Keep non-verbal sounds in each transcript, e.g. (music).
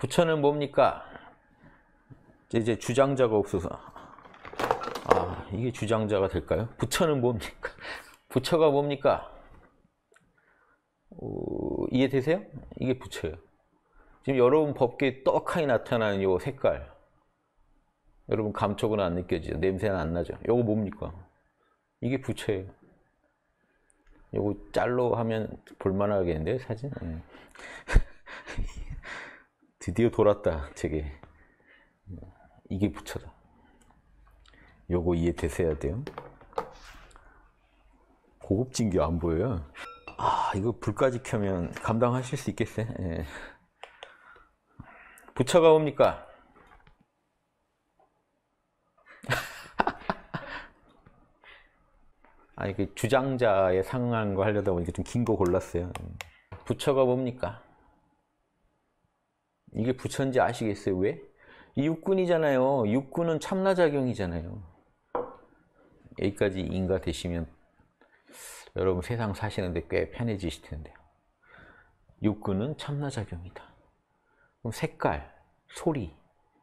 부처는 뭡니까? 이제 주장자가 없어서 아 이게 주장자가 될까요? 부처는 뭡니까? (laughs) 부처가 뭡니까? 어, 이해되세요? 이게 부처예요. 지금 여러분 법계에 떡하니 나타나는 이 색깔 여러분 감촉은 안 느껴지죠? 냄새는 안 나죠? 요거 뭡니까? 이게 부처예요. 요거 짤로 하면 볼만하겠는데 사진? 음. (laughs) 드디어 돌았다 제게 이게 부처다 요거 이해 되셔야 돼요 고급진게 안 보여요 아 이거 불까지 켜면 감당하실 수 있겠어요 예. 부처가 옵니까 (laughs) 아니 그주장자의상황과 하려다 보니까 좀 긴 거 골랐어요 음. 부처가 뭡니까 이게 부처인지 아시겠어요? 왜? 육군이잖아요. 육군은 참나작용이잖아요. 여기까지 인가 되시면 여러분 세상 사시는데 꽤 편해지실 텐데요. 육군은 참나작용이다. 그럼 색깔, 소리,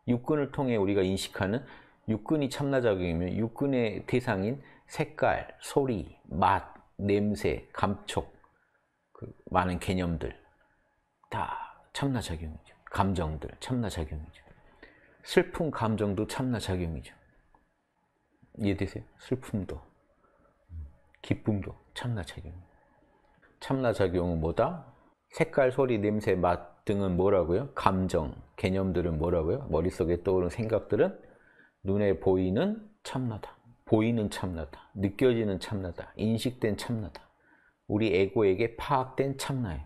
육군을 통해 우리가 인식하는 육군이 참나작용이면 육군의 대상인 색깔, 소리, 맛, 냄새, 감촉, 그 많은 개념들 다 참나작용이죠. 감정들 참나작용이죠. 슬픈 감정도 참나작용이죠. 이해되세요? 슬픔도 기쁨도 참나작용 참나작용은 뭐다? 색깔, 소리, 냄새, 맛 등은 뭐라고요? 감정, 개념들은 뭐라고요? 머릿속에 떠오르는 생각들은 눈에 보이는 참나다. 보이는 참나다. 느껴지는 참나다. 인식된 참나다. 우리 에고에게 파악된 참나예요.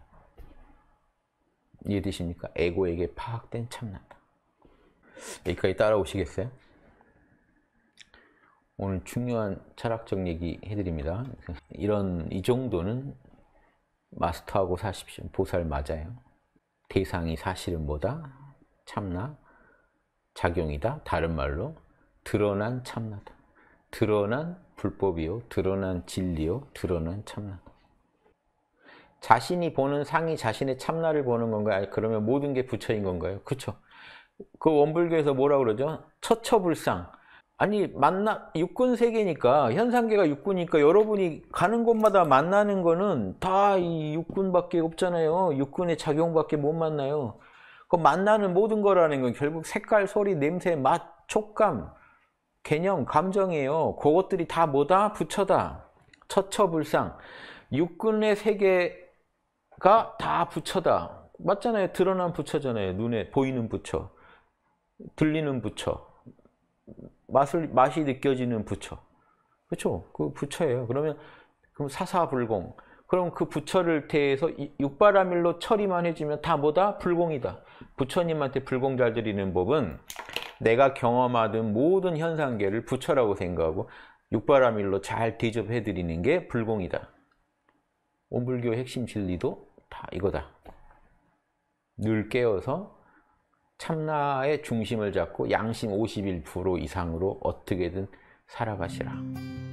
이해되십니까? 에고에게 파악된 참나다. 여기까지 따라오시겠어요? 오늘 중요한 철학적 얘기 해드립니다. 이런 이 정도는 마스터하고 사십시오. 보살 맞아요. 대상이 사실은 뭐다? 참나, 작용이다. 다른 말로 드러난 참나다. 드러난 불법이요. 드러난 진리요. 드러난 참나다. 자신이 보는 상이 자신의 참나를 보는 건가요? 그러면 모든 게 부처인 건가요? 그렇죠. 그 원불교에서 뭐라 그러죠? 처처불상. 아니 만나 육군 세계니까 현상계가 육군이니까 여러분이 가는 곳마다 만나는 거는 다 이 육군밖에 없잖아요. 육군의 작용밖에 못 만나요. 그 만나는 모든 거라는 건 결국 색깔, 소리, 냄새, 맛, 촉감, 개념, 감정이에요. 그것들이 다 뭐다? 부처다. 처처불상. 육군의 세계 다 부처다. 맞잖아요. 드러난 부처잖아요. 눈에 보이는 부처, 들리는 부처, 맛을 맛이 느껴지는 부처. 그렇죠? 그 부처예요. 그러면 그럼 사사불공. 그럼 그 부처를 대해서 육바라밀로 처리만 해주면 다 뭐다? 불공이다. 부처님한테 불공 잘 드리는 법은 내가 경험하던 모든 현상계를 부처라고 생각하고 육바라밀로 잘 대접해드리는 게 불공이다. 온불교 핵심 진리도 다 이거다. 늘 깨어서 참나의 중심을 잡고 양심 51% 이상으로 어떻게든 살아가시라.